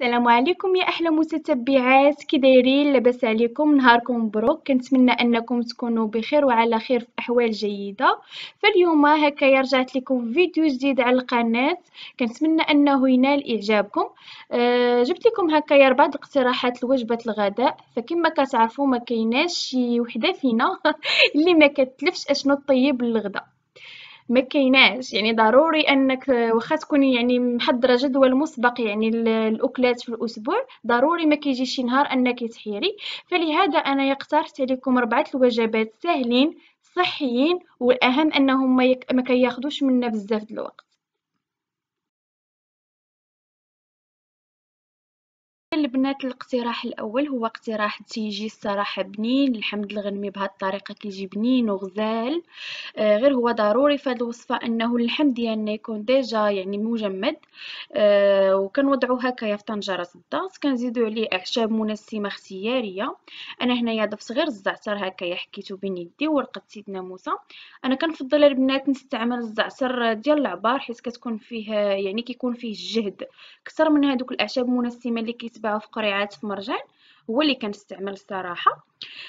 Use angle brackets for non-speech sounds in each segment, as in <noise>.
السلام عليكم يا احلى متتبعات كي دايرين لاباس عليكم نهاركم مبروك كنتمنى انكم تكونوا بخير وعلى خير في احوال جيده فاليوم هكا رجعت لكم فيديو جديد على القناه كنتمنى انه ينال اعجابكم أه جبت لكم هكا بعض اقتراحات لوجبه الغداء فكما كتعرفوا ما كايناش شي وحده فينا <laughs> اللي ما كتلفش اشنو طيب للغداء ما كيناش يعني ضروري انك آه، واخا تكوني يعني محضره جدول مسبق يعني الاكلات في الاسبوع ضروري ما كيجيش نهار انك تحيري فلهذا انا اقترحت عليكم اربعه الوجبات ساهلين صحيين والاهم انهم ما, كياخذوش منا بزاف د الوقت البنات الاقتراح الاول هو اقتراح تيجي الصراحه بنين الحمد الغنمي بهاد الطريقه كيجي بنين وغزال آه غير هو ضروري في الوصفه انه اللحم ديالنا يكون ديجا يعني مجمد آه وكنوضعو هكايا في طنجره الضغط كنزيدو عليه اعشاب منسمه اختياريه انا هنايا ضفت غير الزعتر هكايا حكيتو بين يدي ورقه سيدنا موسى انا كنفضل البنات نستعمل الزعتر ديال العبار حيت كتكون فيه يعني كيكون فيه الجهد اكثر من هذوك الاعشاب المنسمه اللي كيتباع كيتباعوا في قريعات في مرجان هو اللي كنستعمل الصراحه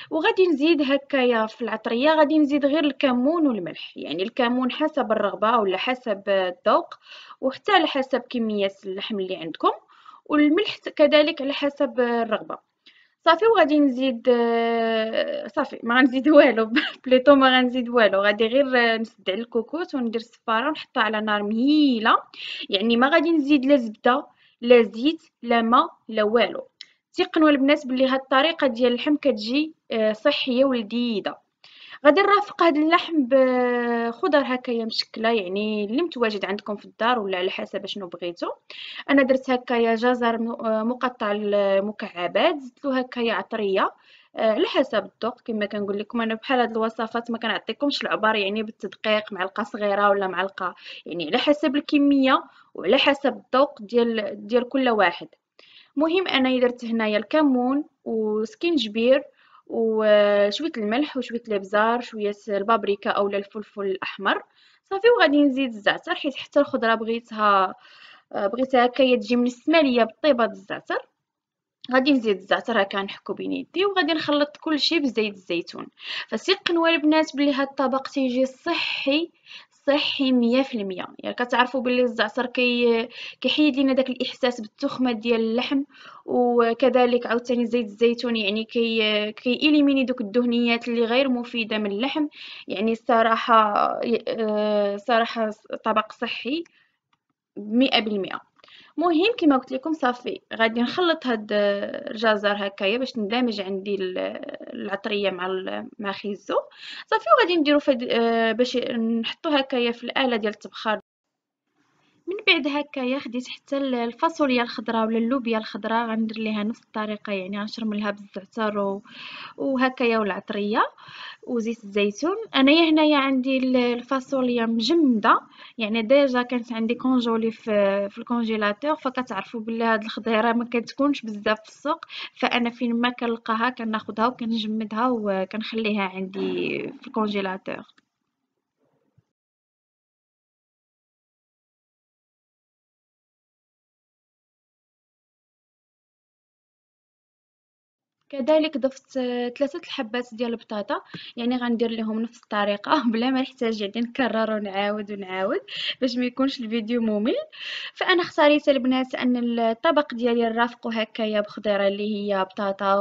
وغادي نزيد هكايا في العطريه غادي نزيد غير الكمون والملح يعني الكمون حسب الرغبه ولا حسب الذوق وحتى على حسب كميه اللحم اللي عندكم والملح كذلك على حسب الرغبه صافي وغادي نزيد آه، صافي ما غنزيد <laughs> والو بليطو ما غنزيد والو غادي غير على الكوكوت وندير الصفاره ونحطها على نار مهيله يعني ما غادي نزيد لا زبده لا زيت لا ما لا والو تيقنوا البنات بلي هاد الطريقه ديال اللحم كتجي آه، صحيه ولذيذه غادي نرافق هاد اللحم بخضر آه، هكايا مشكله يعني اللي متواجد عندكم في الدار ولا على حسب شنو بغيتو انا درت هكايا جزر آه، مقطع المكعبات زدت له هكايا عطريه آه، على حسب الذوق كما كنقول لكم انا بحال هاد الوصفات ما كنعطيكمش العبار يعني بالتدقيق معلقه صغيره ولا معلقه يعني على حسب الكميه وعلى حسب الذوق ديال ديال كل واحد مهم انا درت هنايا الكمون وسكينجبير وشويه الملح وشويه الابزار شويه البابريكا اولا الفلفل الاحمر صافي وغادي نزيد الزعتر حيت حتى الخضره بغيتها آه، بغيتها هكا تجي من السماليه بالطيبه الزعتر غادي نزيد الزعتر هكا نحكو بين يدي وغادي نخلط كل شيء بزيت الزيتون فسيقنوا البنات بلي هاد الطبق تيجي صحي صحي مية في المية يعني كتعرفوا بلي الزعتر كي كيحيد لينا داك الاحساس بالتخمه ديال اللحم وكذلك عاوتاني زيت الزيتون يعني كي كيليميني دوك الدهنيات اللي غير مفيده من اللحم يعني الصراحه آه، صراحه طبق صحي مئة بالمئة مهم كما قلت لكم صافي غادي نخلط هاد الجزر هكايا باش تندمج عندي العطريه مع مع خيزو صافي وغادي نديرو فهاد آه، باش نحطو هكايا في الاله ديال التبخار من بعد هكايا خديت حتى الفاصوليا الخضراء ولا اللوبيا الخضراء غندير ليها نفس الطريقه يعني غنشرملها بالزعتر وهكايا والعطريه وزيت الزيتون انايا هنايا عندي الفاصوليا مجمده يعني ديجا كانت عندي كونجولي في في الكونجيلاتور فكتعرفوا بلي هاد الخضيره ما كتكونش بزاف في السوق فانا فين ما كنلقاها كناخدها وكنجمدها وكنخليها عندي في الكونجيلاتور كذلك ضفت ثلاثه الحبات ديال البطاطا يعني غندير لهم نفس الطريقه <laughs> بلا ما نحتاج يعني نكرر ونعاود ونعاود باش ما يكونش الفيديو ممل فانا اختاريت البنات ان الطبق ديالي نرافقو هكايا بخضيره اللي هي بطاطا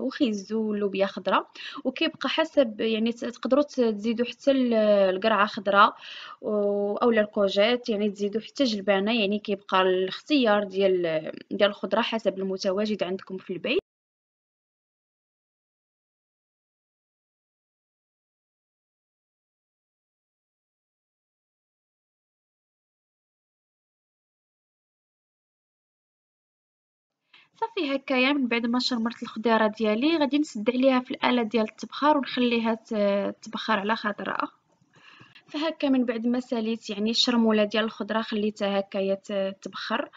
وخيزو ولوبيا خضراء وكيبقى حسب يعني تقدروا تزيدوا حتى القرعه خضراء اولا الكوجيت يعني تزيدوا حتى جلبانه يعني كيبقى الاختيار ديال ديال الخضره حسب المتواجد عندكم في البيت صافي هكايا من بعد ما شرمرت الخضيره ديالي غادي نسد عليها في الاله ديال التبخار ونخليها تبخر على خضراء فهكا من بعد ما ساليت يعني الشرموله ديال الخضره خليتها هكايا تبخر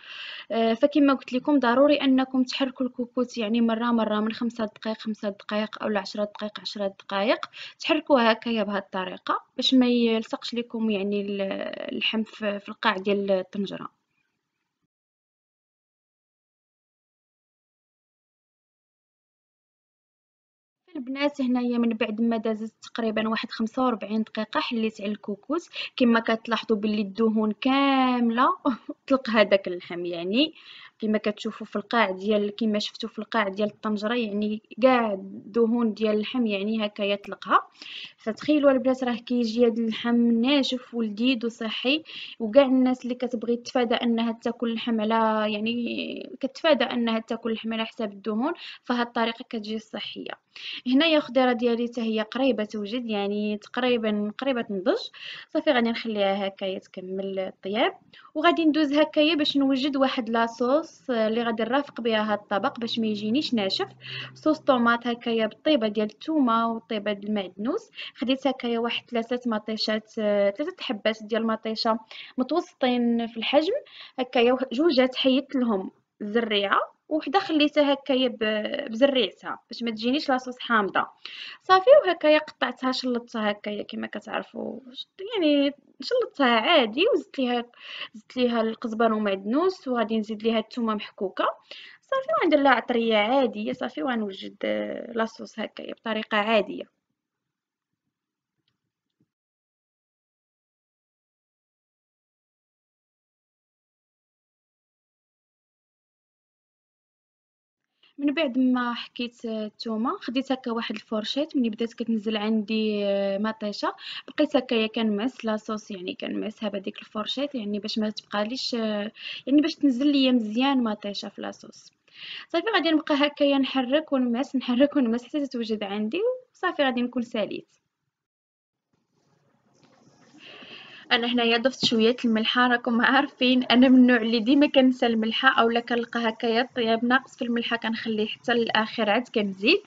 آه، فكما قلت لكم ضروري انكم تحركوا الكوكوت يعني مره مره من خمسة دقائق خمسة دقائق او عشرة دقائق عشرة دقائق تحركوها هكايا بهذه الطريقه باش ما يلصقش لكم يعني اللحم في القاع ديال الطنجره البنات هنايا من بعد ما دازت تقريبا واحد 45 دقيقه حليت على الكوكوس كما كتلاحظوا باللي الدهون كامله <laughs> طلق هذاك اللحم يعني كما كتشوفوا في القاع ديال كما شفتوا في القاع ديال الطنجره يعني كاع الدهون ديال اللحم يعني هكا طلقها فتخيلوا البنات راه كيجي هذا اللحم ناشف ولذيذ وصحي وكاع الناس اللي كتبغي تفادى انها تاكل اللحم على يعني كتفادى انها تاكل اللحم على حساب الدهون فهاد الطريقه كتجي صحيه هنايا خضيره ديالي حتى هي قريبه توجد يعني تقريبا قريبه تنضج صافي غادي نخليها هكايا تكمل الطياب وغادي ندوز هكايا باش نوجد واحد لاصوص آه، اللي غادي نرافق بها هاد الطبق باش ما يجينيش ناشف صوص طوماط هكايا بالطيبه ديال الثومه والطيبه ديال المعدنوس خديت هكايا واحد ثلاثه مطيشات آه، ثلاثه حبات ديال المطيشه متوسطين في الحجم هكايا جوجات حيدت لهم الزريعه وحده خليتها هكايا بزريعتها باش ما تجينيش لاصوص حامضه صافي وهكايا قطعتها شلطتها هكايا كما كتعرفوا يعني شلطتها عادي وزدت ليها زدت ليها القزبر ومعدنوس وغادي نزيد ليها الثومه محكوكه صافي وغندير لها عطريه عاديه صافي وغنوجد آه، لاصوص هكايا بطريقه عاديه من بعد ما حكيت التومة خديت هكا واحد الفورشيت ملي بدات كتنزل عندي آه، مطيشه بقيت هكايا كنمس لاصوص يعني كنمسها بهذيك الفورشيت يعني باش ما تبقاليش آه، يعني باش تنزل ليا مزيان مطيشه في لاصوص صافي غادي نبقى هكايا نحرك ونمس نحرك ونمس حتى تتوجد عندي وصافي غادي نكون ساليت انا هنايا ضفت شويه الملحه راكم عارفين انا من النوع اللي ديما كنسى الملحه اولا كنلقى هكايا الطياب ناقص في الملحه كنخليه حتى للاخر عاد كنزيد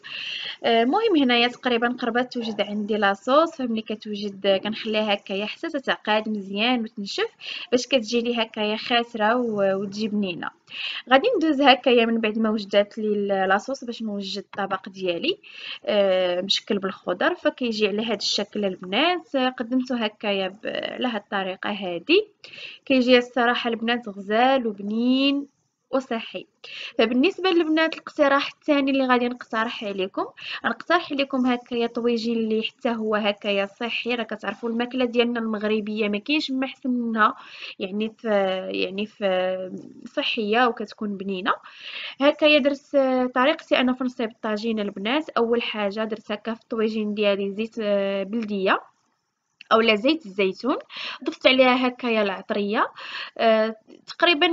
المهم آه، هنايا تقريبا قربت توجد عندي لاصوص فملي كتوجد كنخليها هكايا حتى تتعقد مزيان وتنشف باش كتجيني هكايا خاسره وتجي بنينه غادي ندوز هكايا من بعد ما وجدت لي لاصوص باش نوجد الطبق ديالي آه، مشكل بالخضر فكيجي على هذا الشكل البنات قدمته هكايا على بهاد الطريقه هادي كيجي الصراحه البنات غزال وبنين وصحي فبالنسبه للبنات الاقتراح الثاني اللي غادي نقترح عليكم نقترح عليكم هكايا طويجين اللي حتى هو هكايا صحي راه كتعرفوا الماكله ديالنا المغربيه ما كاينش ما احسن منها يعني في يعني في صحيه وكتكون بنينه هكايا درت طريقتي انا في نصيب الطاجين البنات اول حاجه درت هكا في الطويجين ديالي زيت آه، بلديه اولا زيت الزيتون ضفت عليها هكايا العطريه أه تقريبا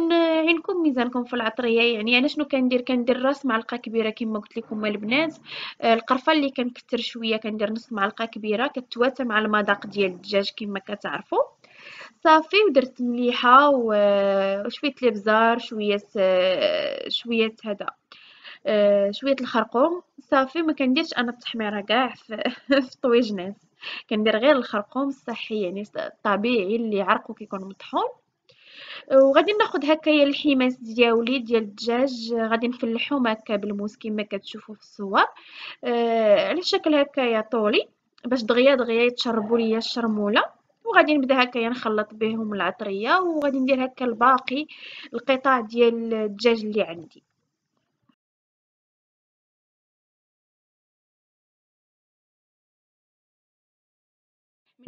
عندكم ميزانكم في العطريه يعني انا شنو كندير كندير راس معلقه كبيره كما قلت لكم البنات آه، القرفه اللي كنكثر شويه كندير نص معلقه كبيره كتواتى مع المذاق ديال الدجاج كما كتعرفوا صافي ودرت مليحه وشويه الابزار شويه شويه هذا آه، شويه الخرقوم صافي ما كنديرش انا التحميره كاع في, <laughs> في طويجنات كندير غير الخرقوم الصحي يعني الطبيعي اللي عرقو كيكون مطحون وغادي ناخد هكايا الحماس ديالي ديال الدجاج غادي نفلحو هكا بالموس كما كتشوفوا في الصور آه على شكل هكايا طولي باش دغيا دغيا يتشربوا ليا الشرموله وغادي نبدا هكايا نخلط بهم العطريه وغادي ندير هكا الباقي القطع ديال الدجاج اللي عندي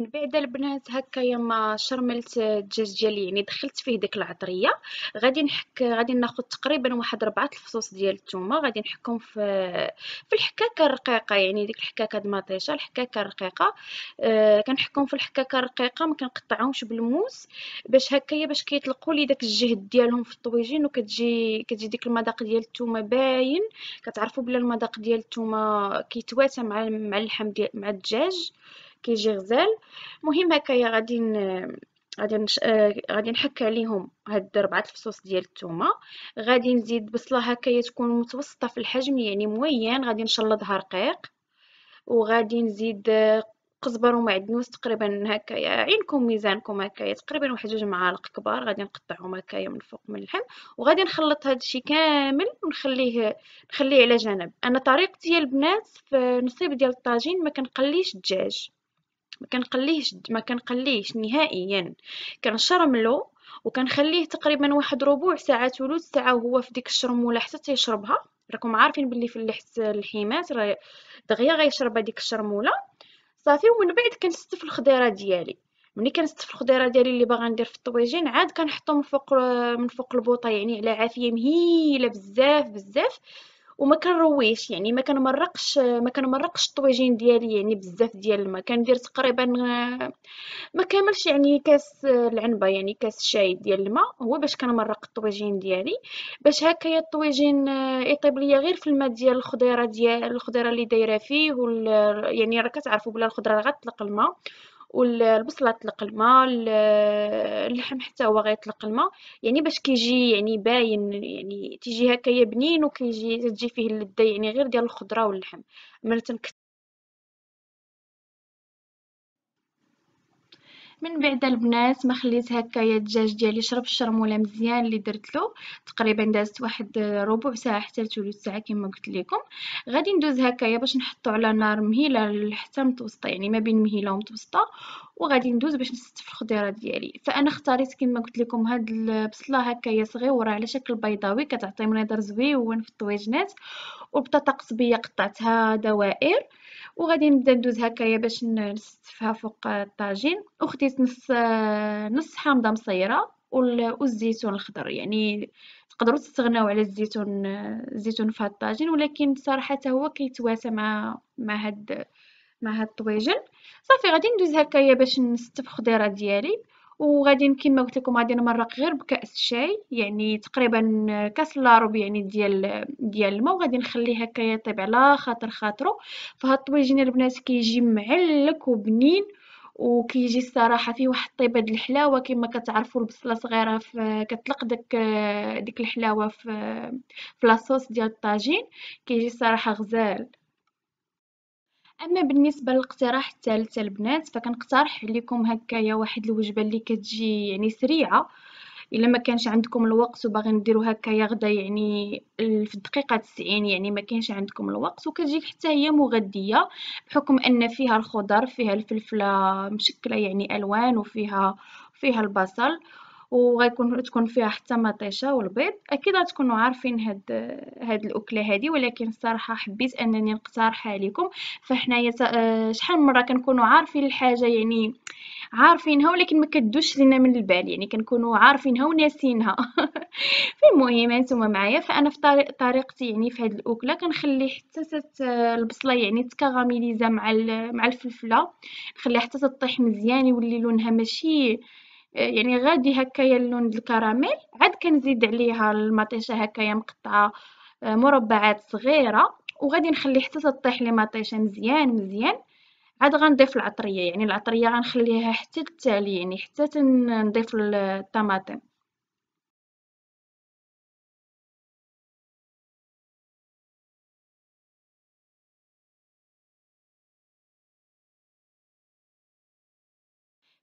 من بعد البنات هكا يما شرملت الدجاج ديالي يعني دخلت فيه ديك العطريه غادي نحك غادي ناخذ تقريبا واحد ربعة الفصوص ديال الثومه غادي نحكم في في الحكاكه الرقيقه يعني ديك الحكاكه المطيشه الحكاكه الرقيقه أه كنحكم في الحكاكه الرقيقه ما كنقطعهمش بالموس باش هكايا باش كيطلقوا لي داك الجهد ديالهم في الطويجين وكتجي كتجي ديك المذاق ديال الثومه باين كتعرفوا بلا المذاق ديال الثومه كيتواتى مع مع اللحم ديال مع الدجاج كيجي غزال المهم هكايا غادي غادي نش... آه، غادي نحك عليهم هاد ربعة الفصوص ديال الثومه غادي نزيد بصله هكايا تكون متوسطه في الحجم يعني موين غادي نشلضها رقيق وغادي نزيد آه، قزبر ومعدنوس تقريبا هكايا عينكم ميزانكم هكايا تقريبا واحد جوج معالق كبار غادي نقطعهم هكايا من فوق من اللحم وغادي نخلط الشيء كامل ونخليه نخليه على جنب انا طريقتي البنات في نصيب ديال الطاجين ما كنقليش الدجاج ما كنقليهش ما كنقليهش نهائيا كنشرملو وكنخليه تقريبا واحد ربع ساعه ثلث ساعه وهو في ديك الشرموله حتى تيشربها راكم عارفين باللي في اللحس الحيمات راه دغيا غيشرب هذيك الشرموله صافي ومن بعد كنستف الخضيره ديالي ملي كنستف الخضيره ديالي اللي باغا ندير في الطويجين عاد كنحطو من فوق من فوق البوطه يعني على عافيه مهيله بزاف بزاف وما كنرويش يعني ما كنمرقش ما كنمرقش الطويجين ديالي يعني بزاف ديال الماء كندير تقريبا ما كاملش يعني كاس العنبه يعني كاس الشاي ديال الماء هو باش كنمرق الطويجين ديالي باش هكايا الطويجين آه، يطيب ليا غير في الماء ديال الخضيره ديال الخضيره اللي دايره فيه وال يعني راه كتعرفوا بلا الخضره غتطلق الماء والبصله تطلق الماء اللحم حتى هو غيطلق الماء يعني باش كيجي يعني باين يعني تيجي هكايا بنين وكيجي تجي فيه اللذه يعني غير ديال الخضره واللحم من تنكت من بعد البنات ما خليت هكايا الدجاج ديالي شرب الشرموله مزيان اللي درت له تقريبا دازت واحد ربع ساعه حتى لثلث ساعه كما قلت لكم غادي ندوز هكايا باش نحطو على نار مهيله حتى متوسطه يعني ما بين مهيله ومتوسطه وغادي ندوز باش نستف الخضيره ديالي فانا اختاريت كما قلت لكم هاد البصله هكايا صغيره على شكل بيضاوي كتعطي منظر زويون في الطويجنات والبطاطا قصبيه قطعتها دوائر وغادي نبدا ندوز هكايا باش نستفها فوق الطاجين وخديت نص آه، نص حامضه مصيره والزيتون الخضر يعني تقدروا تستغناو على الزيتون آه، الزيتون في الطاجين ولكن صراحه هو كيتواسى مع مع هاد مع هاد الطويجن صافي غادي ندوز هكايا باش نستف الخضيره ديالي وغادي كيما قلت لكم غادي نمرق غير بكاس الشاي يعني تقريبا كاس ربع يعني ديال ديال الماء وغادي نخليه هكا يطيب على خاطر خاطرو فهاد الطويجين البنات كيجي معلك وبنين وكيجي الصراحه فيه واحد الطيبه ديال الحلاوه كما كتعرفوا البصله صغيره كتلق داك ديك الحلاوه في في لاصوص ديال الطاجين كيجي الصراحه غزال اما بالنسبه للاقتراح الثالث البنات فكنقترح لكم هكايا واحد الوجبه اللي كتجي يعني سريعه الا ما كانش عندكم الوقت وباغي نديرو هكايا غدا يعني في الدقيقه 90 يعني ما كانش عندكم الوقت وكتجي حتى هي مغذيه بحكم ان فيها الخضر فيها الفلفله مشكله يعني الوان وفيها فيها البصل وغيكون تكون فيها حتى مطيشه والبيض اكيد غتكونوا عارفين هاد هاد الاكله هادي ولكن الصراحه حبيت انني نقترحها لكم فحنايا آه، شحال من مره كنكونوا عارفين الحاجه يعني عارفينها ولكن ما كدوش لنا من البال يعني كنكونوا عارفينها وناسينها <laughs> المهم انتم معايا فانا في طريقتي يعني في هاد الاكله كنخلي حتى آه، البصله يعني تكغاميليزا مع مع الفلفله نخليها حتى تطيح مزيان يولي لونها ماشي يعني غادي هكايا اللون الكراميل عاد كنزيد عليها المطيشه هكايا مقطعه آه، مربعات صغيره وغادي نخلي حتى تطيح لي مطيشه مزيان مزيان عاد غنضيف العطريه يعني العطريه غنخليها حتى التالي يعني حتى نضيف الطماطم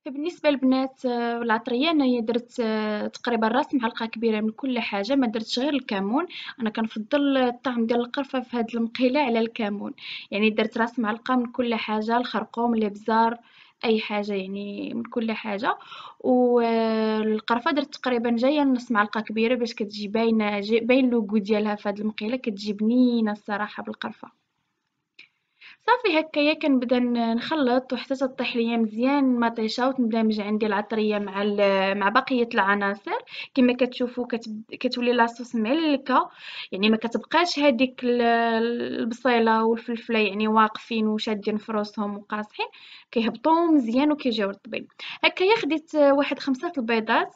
بالنسبه للبنات آه، العطريه انايا درت آه، تقريبا راس معلقه كبيره من كل حاجه ما درتش غير الكمون انا كنفضل الطعم ديال القرفه في هاد المقيله على الكمون يعني درت راس معلقه من كل حاجه الخرقوم الابزار اي حاجه يعني من كل حاجه والقرفه آه، درت تقريبا جايه نص معلقه كبيره باش كتجي باينه باين لوكو ديالها في هاد المقيله كتجي بنينه الصراحه بالقرفه صافي هكايا كنبدا نخلط وحتى تطيح ليا مزيان مطيشه وتندمج عندي العطريه مع مع بقيه العناصر كما كتشوفوا كتولي لاصوص معلكه يعني ما كتبقاش هذيك البصيله والفلفله يعني واقفين وشادين في راسهم وقاصحين كيهبطوا مزيان وكيجيو رطبين هكايا خديت واحد خمسة البيضات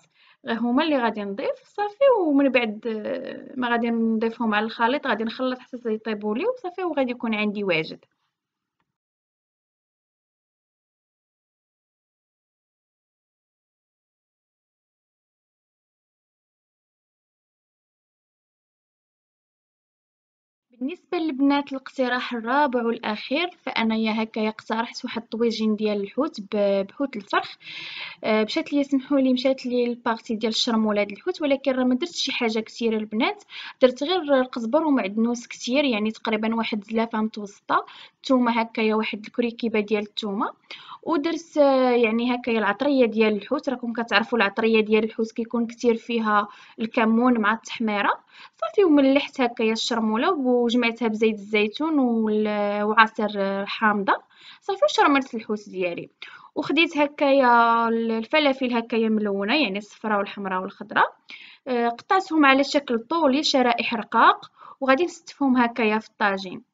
هما اللي غادي نضيف صافي ومن بعد آه، ما غادي نضيفهم على الخليط غادي نخلط حتى يطيبوا لي وصافي وغادي يكون عندي واجد بالنسبة للبنات الاقتراح الرابع والأخير فأنايا هكا اقترحت واحد الطويجين ديال الحوت بحوت الفرخ آه، مشات لي سمحوا لي مشات لي البارتي ديال الشرمولة ديال الحوت ولكن راه ما درتش شي حاجة كثيرة البنات درت غير القزبر ومعدنوس كثير يعني تقريبا واحد زلافة متوسطة الثومة هكايا واحد الكريكيبة ديال الثومة ودرت يعني هكايا العطريه ديال الحوت راكم كتعرفوا العطريه ديال الحوت كيكون كثير فيها الكمون مع التحميره صافي وملحت هكايا الشرموله وجمعتها بزيت الزيتون وعصير حامضه صافي وشرملت الحوت ديالي وخديت هكايا الفلافل هكايا ملونه يعني الصفراء والحمراء والخضراء آه، قطعتهم على شكل طولي شرائح رقاق وغادي نستفهم هكايا في الطاجين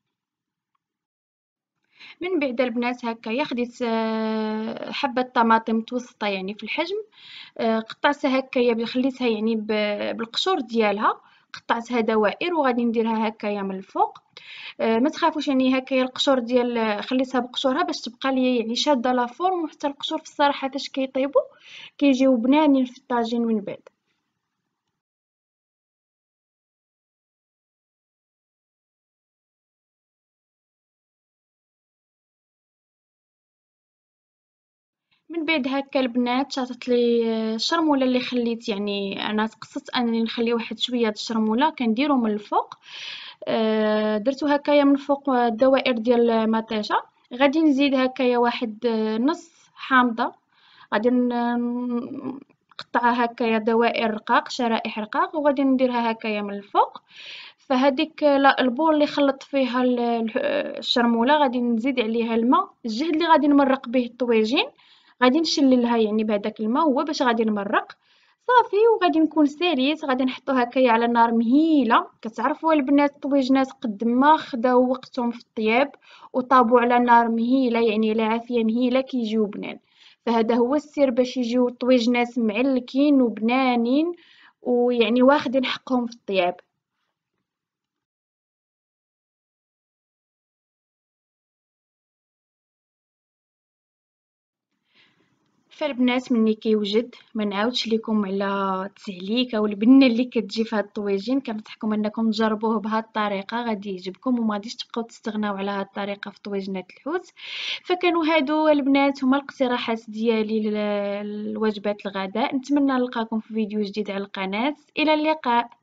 من بعد البنات هكايا خديت آه، حبه طماطم متوسطه يعني في الحجم آه، قطعتها هكايا خليتها يعني بالقشور ديالها قطعتها دوائر وغادي نديرها هكايا من الفوق أه ما تخافوش يعني هكايا القشور ديال خليتها بقشورها باش تبقى لي يعني شاده لا فورم وحتى القشور في الصراحه فاش كيطيبوا كيجيو بنانين في الطاجين من بعد من بعد هكا البنات شاطت لي آه، الشرموله اللي خليت يعني انا تقصدت انني نخلي واحد شويه د الشرموله كنديرو من الفوق آه، درتو هكايا من فوق الدوائر ديال المطيشه غادي نزيد هكايا واحد آه، نص حامضه غادي نقطعها هكايا دوائر رقاق شرائح رقاق وغادي نديرها هكايا من الفوق فهاديك البول اللي خلطت فيها الشرموله غادي نزيد عليها الماء الجهد اللي غادي نمرق به الطويجين غادي نشللها يعني بهذاك الماء هو باش غادي نمرق صافي وغادي نكون ساليت غادي نحطو هكايا على نار مهيله كتعرفوا البنات الطويجنات قد ما خداو وقتهم في الطياب وطابوا على نار مهيله يعني على عافيه مهيله كيجيو بنان فهذا هو السر باش يجيو الطويجنات معلكين وبنانين ويعني واخدين حقهم في الطياب فالبنات مني كيوجد ما نعاودش لكم على التهليك او البنه اللي كتجي في هاد الطويجين كنصحكم انكم تجربوه بهاد الطريقه غادي يعجبكم وما غاديش تبقاو تستغناو على هاد الطريقه في طويجنات الحوت فكانوا هادو البنات هما الاقتراحات ديالي لوجبات الغداء نتمنى نلقاكم في فيديو جديد على القناه الى اللقاء